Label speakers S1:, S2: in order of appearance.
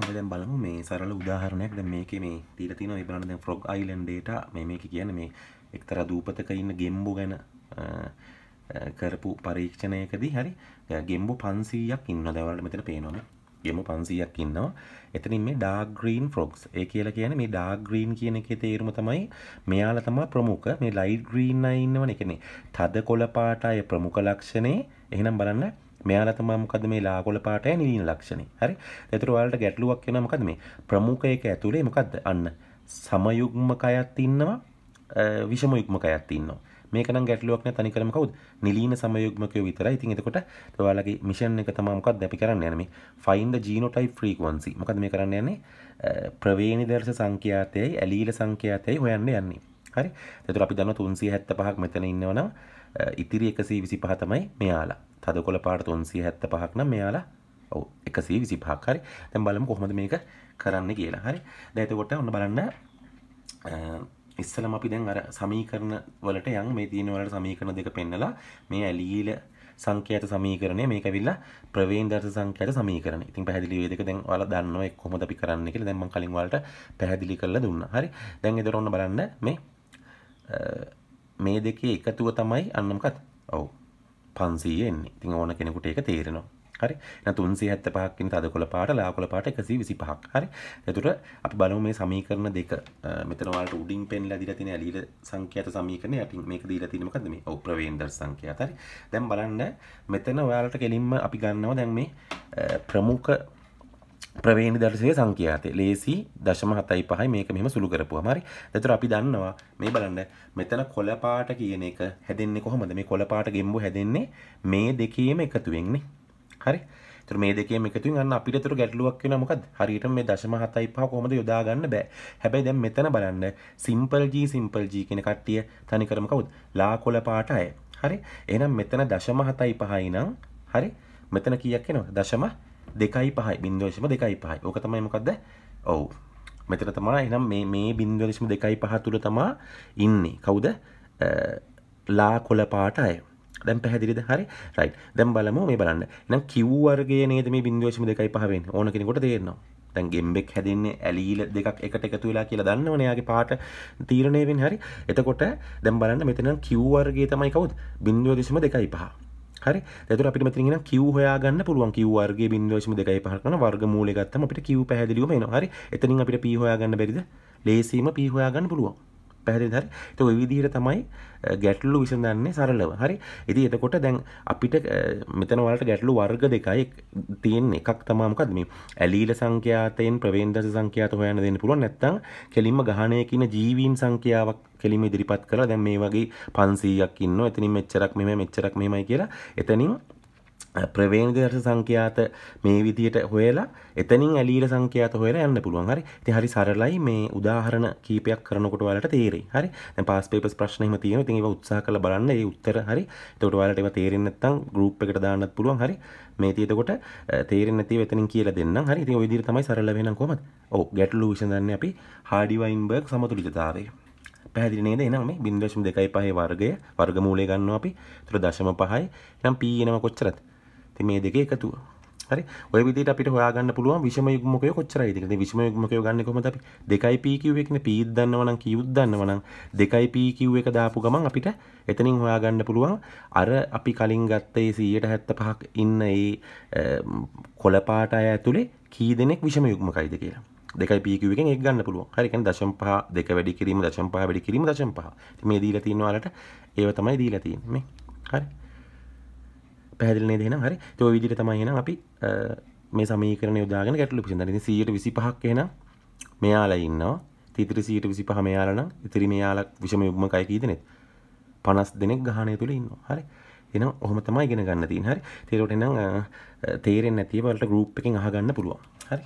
S1: හොඳ දැන් බලමු මේ සරල උදාහරණයක් දැන් මේකේ මේ දීලා තියෙනවා මේ බලන්න දැන් ෆ්‍රොග් අයිලන්ඩ් data මේ මේක කියන්නේ මේ එක්තරා දූපතක ඉන්න ගෙම්බෝ ගැන කරපු පරීක්ෂණයකදී හරි ගෙම්බෝ 500ක් ඉන්නවා දැන් ඔයාලට මෙතන පේනවනේ ගෙම්බෝ 500ක් ඉන්නවා එතනින් මේ dark green frogs ඒ කියලා කියන්නේ මේ dark green කියන එකේ තේරුම තමයි මෙයාලා තමයි ප්‍රමුඛ මේ light green අය ඉන්නවනේ කියන්නේ තද කොළ පාට අය ප්‍රමුඛ ලක්ෂණේ එහෙනම් බලන්න මෙයාලා තමයි මොකද මේ ලාගොල පාටය නිලින ලක්ෂණේ. හරි? ඒතර ඔයාලට ගැටලුවක් වෙනවා මොකද මේ ප්‍රමුඛයක ඇතුලේ මොකද්ද? අන්න සමයුග්මකයක් ඉන්නවා විෂමයුග්මකයක් ඉන්නවා. මේක නම් ගැටලුවක් නෑ තනිකරම කවුද? නිලින සමයුග්මකයෝ විතරයි. ඉතින් එතකොට ඔයාලගේ මිෂන් එක තමයි මොකද්ද අපි කරන්න යන්නේ මේ find the genotype frequency. මොකද මේ කරන්න යන්නේ ප්‍රවේණි දර්ශ සංඛ්‍යාතයයි ඇලීල සංඛ්‍යාතයයි හොයන්න යන්නේ. හරි? ඒතර අපි දන්නවා 375ක් මෙතන ඉන්නවනම් ඉතිරි එකසී විසි පහ තමයි මෙයාලා තද කොළ පාට තුන්සිය හැත්ත පහක් නම් මෙයාලා ඔව එකසී විසි පහක්හරි තැම් බලම කොහොමද මේක කරන්න කියලා හරි දැතකොට ඔන්න බලන්න ඉස්සලම අපි දැන් අර සමීකරණ වලට යන් මේ තියෙන වලට සමීකරණ දෙක පෙන්නලා මේ ඇලීල සංඛ්‍යාත සමීකරණය මේක ඇවිල්ලා ප්‍රවේන් දර්ශ සංඛ්‍යාත සමීකරණය. ඉතින් පැහැදිලි වේද ඒක දැන් ඔයාලා දන්නවා ඒක කොහොමද අපි කරන්නේ කියලා. දැන් මම කලින් ඔයාලට පැහැදිලි කරලා දුන්නා. හරි. දැන් ඊතර ඔන්න බලන්න මේ මේ දෙකේ එකතුව තමයි අන්න මොකක්ද? ඔව්. 500 එන්නේ. ඉතින් ඕන කෙනෙකුට ඒක තේරෙනවා. හරි. එහෙනම් 375ක් කියන තදකොළ පාට, ලාකොළ පාට 125ක්. හරි. එතකොට අපි බලමු මේ සමීකරණ දෙක. මෙතන ඔයාලට උඩින් පෙන්ලා දීලා තියෙන ඇලීල සංඛ්‍යාත සමීකරණය. යටින් මේක දීලා තියෙන්නේ මොකද්ද මේ? ඔව් ප්‍රවේන්දර් සංඛ්‍යාත. හරි. දැන් බලන්න මෙතන ඔයාලට කෙලින්ම අපි ගන්නවා දැන් මේ ප්‍රමුඛ ප්‍රවේණි දර්ශය සංඛ්‍යාතය ලේසි දශම හතයි පහයි මේක මෙම සුළු කරපුවා හරි. එතකොට අපි දන්නවා මේ බලන්න මෙතන කොළ පාට කියන එක හැදෙන්නේ කොහොමද? මේ කොළ පාට ගෙම්බු හැදෙන්නේ මේ දෙකේම එකතුවෙන්නේ. හරි. එතකොට මේ දෙකේම එකතුවෙන් අන්න අපිට එතකොට ගැටලුවක් වෙනවා මොකද්ද? හරියටම මේ 0.75 කොහොමද යොදා ගන්න බෑ. හැබැයි දැන් මෙතන බලන්න simple g simple g කියන කට්ටිය තනිකරම කවුද? ලා කොළ පාට අය. හරි. එහෙනම් මෙතන 0.75යි නම් හරි. මෙතන කීයක් එනවද? දෙකයි පහයි බින්දවශම දෙකයි පහයි ඕක තමයි මොකක්ද ඔවු මෙතන තමා එනම් මේ මේ බින්දවලශම දෙකයි පහතුර තමා ඉන්නේ කවුද ලා කොල පාට අය දැම් පැහදිරිද හරි රයි දැම් බලම මේ බලන්න නම් කිව්වර්ගේ නේද මේ බින්දවශම දෙකයි පහවෙන් ඕන කෙනෙකොට තේරනවා තැන් ගෙම්බෙක් හැදන්නේ ඇලීල දෙකක් එකට එකතු වෙලා කියලා දන්න ඕනයාගේ පාට තීරණයවෙන් හරි එතකොට දැම් බලන්න මෙතනම් කිව්වර්ගේ තමයි කවුත් බින්දුව දෙසම දෙකයි පහ හරි තර අපි මෙතින කිව් හයාගන්න පුළුවන් කිව්වර්ගේ බින්දවශම දෙකයි පහකන වර්ග මූලගත්තම අපිට කිව් පැදිලීම හරි එතනින් අපිට පිහොයාගන්න බැරිද ලේසීම පිහොයාගන්න පුළුවන් පැහැදිලිද හරි? ඒක ওই විදිහට තමයි ගැටලු විසඳන්නේ සරලව. හරි? ඉතින් එතකොට දැන් අපිට මෙතන වලට ගැටලු වර්ග දෙකයි තියෙන එකක් තමයි මොකද්ද මේ ඇලීල සංඛ්‍යාතයෙන් ප්‍රවේන්දස සංඛ්‍යාත හොයන්න දෙන්න පුළුවන් නැත්නම් කෙලින්ම ගහණය කියන ජීවීන් සංඛ්‍යාවක් කෙලිම ඉදිරිපත් කරලා දැන් මේ වගේ 500ක් ඉන්නවා. එතනින් මෙච්චරක් මෙහෙම මෙච්චරක් මෙහෙමයි කියලා එතනින් ප්‍රවේනිදර්ශ සංඛ්‍යාත මේ විදියට හොයලා එතනින් ඇලීර සංඛ්‍යාත හොයලා යන්න පුළුවන්. හරි. ඉතින් හරි සරලයි මේ උදාහරණ කීපයක් කරනකොට ඔයාලට තේරෙයි. හරි. දැන් පාස් පේපර්ස් ප්‍රශ්න එහෙම තියෙනවා. ඉතින් ඒවා උත්සාහ කරලා බලන්න. ඒ උත්තර හරි. එතකොට ඔයාලට ඒවා තේරෙන්නේ නැත්නම් group එකට දාන්නත් පුළුවන්. හරි. මේ තියෙනකොට තේරෙන්නේ නැතිව එතනින් කියලා දෙන්නම්. හරි. ඉතින් ওই විදියට තමයි සරල වෙනනම් කොහමද? ඔව්. ගැටලු විසඳන්නේ අපි හාඩි වයින්බර්ග් සමතුලිතතාවය. පැහැදිලි නේද එනම් මේ බින්දශම දෙකයි පහේ වර්ගය වර්ගමූලය ගන්නවා අපි. ඒතර දශම පහයි. එනම් p එනම කොච්චරද? ඉතින් මේ දෙකේ එකතුව. හරි? ඔය විදිහට අපිට හොයාගන්න පුළුවන් විෂම යුග්මකය කොච්චරයිද කියලා. ඉතින් විෂම යුග්මකය ගන්න කොහොමද අපි 2p q එකනේ p දන්නව නම් q දන්නව නම් 2p q එක දාපු ගමන් අපිට එතනින් හොයාගන්න පුළුවන් අර අපි කලින් ගත්ත ඒ 175ක් ඉන්න ඒ කොළ පාට අය ඇතුලේ කී දෙනෙක් විෂම යුග්මකයිද කියලා. දෙකයි පීකිවෙන් එක් ගන්න පුළුවන් හරි කියන්නේ දශම පහ දෙක වැඩි කිරීම දශම පහ වැඩි කිරීම දශම පහ. ඉතින් මේ දීලා තියෙන වලට ඒව තමයි දීලා තියෙන්නේ මේ. හරි. පැදිලන දෙන හරි තෝ විදිර තමයින අපි මේ සමීකරන යොදාගෙන ගැටලු පිසිදරන සීට විසි පහක් එන මෙයාලා ඉන්නවා තිතර සීට විසි පහ මෙයාලන ඉතිරි මෙයාලක් විෂම යුක්ම කයකී දෙනෙත් පනස් දෙනෙක් ගහනය තුළ ඉන්න හරි එන ඔහම තමයි ගෙන ගන්න තින් හරි තේරොට එනම් තේරෙන් නැතිවලට ගරුප් එකින් අහගන්න පුළුවන් හරි